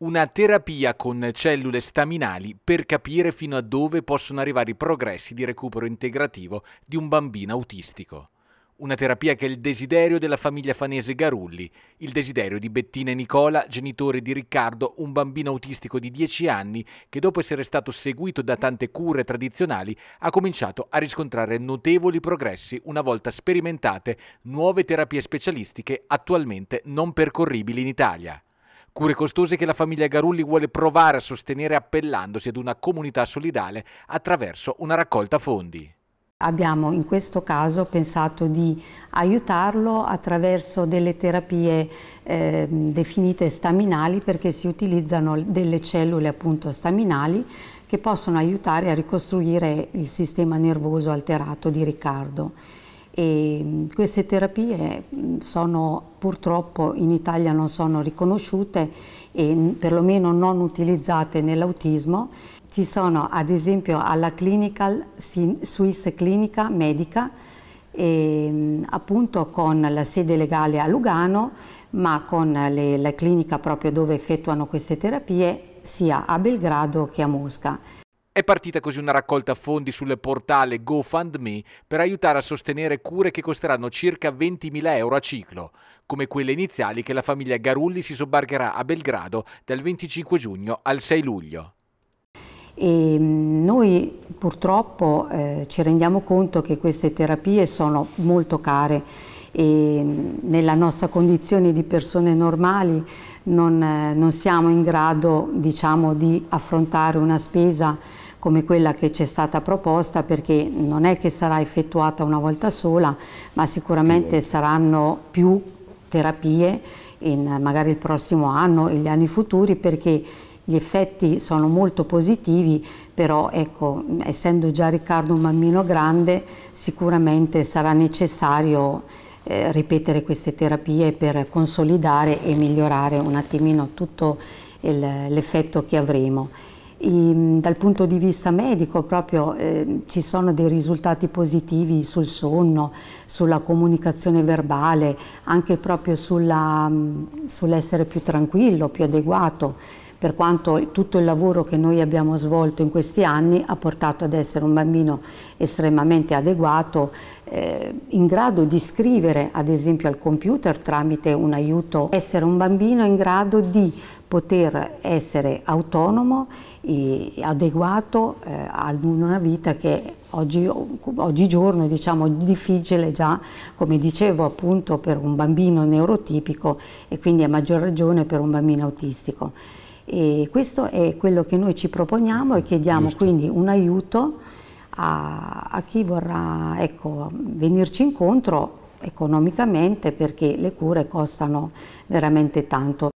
una terapia con cellule staminali per capire fino a dove possono arrivare i progressi di recupero integrativo di un bambino autistico. Una terapia che è il desiderio della famiglia fanese Garulli, il desiderio di Bettina e Nicola, genitore di Riccardo, un bambino autistico di 10 anni che dopo essere stato seguito da tante cure tradizionali ha cominciato a riscontrare notevoli progressi una volta sperimentate nuove terapie specialistiche attualmente non percorribili in Italia. Cure costose che la famiglia Garulli vuole provare a sostenere appellandosi ad una comunità solidale attraverso una raccolta fondi. Abbiamo in questo caso pensato di aiutarlo attraverso delle terapie eh, definite staminali perché si utilizzano delle cellule appunto staminali che possono aiutare a ricostruire il sistema nervoso alterato di Riccardo. E mm, queste terapie mm, sono, purtroppo in Italia non sono riconosciute e mm, perlomeno non utilizzate nell'autismo. Ci sono ad esempio alla Clinical Swiss Clinica Medica e, appunto con la sede legale a Lugano ma con le, la clinica proprio dove effettuano queste terapie sia a Belgrado che a Mosca. È partita così una raccolta fondi sul portale GoFundMe per aiutare a sostenere cure che costeranno circa 20.000 euro a ciclo, come quelle iniziali che la famiglia Garulli si sobbarcherà a Belgrado dal 25 giugno al 6 luglio. E ehm, noi purtroppo eh, ci rendiamo conto che queste terapie sono molto care e mm, nella nostra condizione di persone normali non, eh, non siamo in grado diciamo, di affrontare una spesa come quella che ci è stata proposta perché non è che sarà effettuata una volta sola ma sicuramente saranno più terapie in magari il prossimo anno e gli anni futuri perché gli effetti sono molto positivi, però ecco, essendo già Riccardo un bambino grande, sicuramente sarà necessario eh, ripetere queste terapie per consolidare e migliorare un attimino tutto l'effetto che avremo. I, dal punto di vista medico proprio eh, ci sono dei risultati positivi sul sonno, sulla comunicazione verbale, anche proprio mm, sull'essere più tranquillo, più adeguato per quanto tutto il lavoro che noi abbiamo svolto in questi anni ha portato ad essere un bambino estremamente adeguato, eh, in grado di scrivere ad esempio al computer tramite un aiuto, essere un bambino in grado di poter essere autonomo e adeguato eh, ad una vita che oggi, oggigiorno è diciamo, difficile già, come dicevo appunto, per un bambino neurotipico e quindi a maggior ragione per un bambino autistico. E questo è quello che noi ci proponiamo e chiediamo Giusto. quindi un aiuto a, a chi vorrà ecco, venirci incontro economicamente perché le cure costano veramente tanto.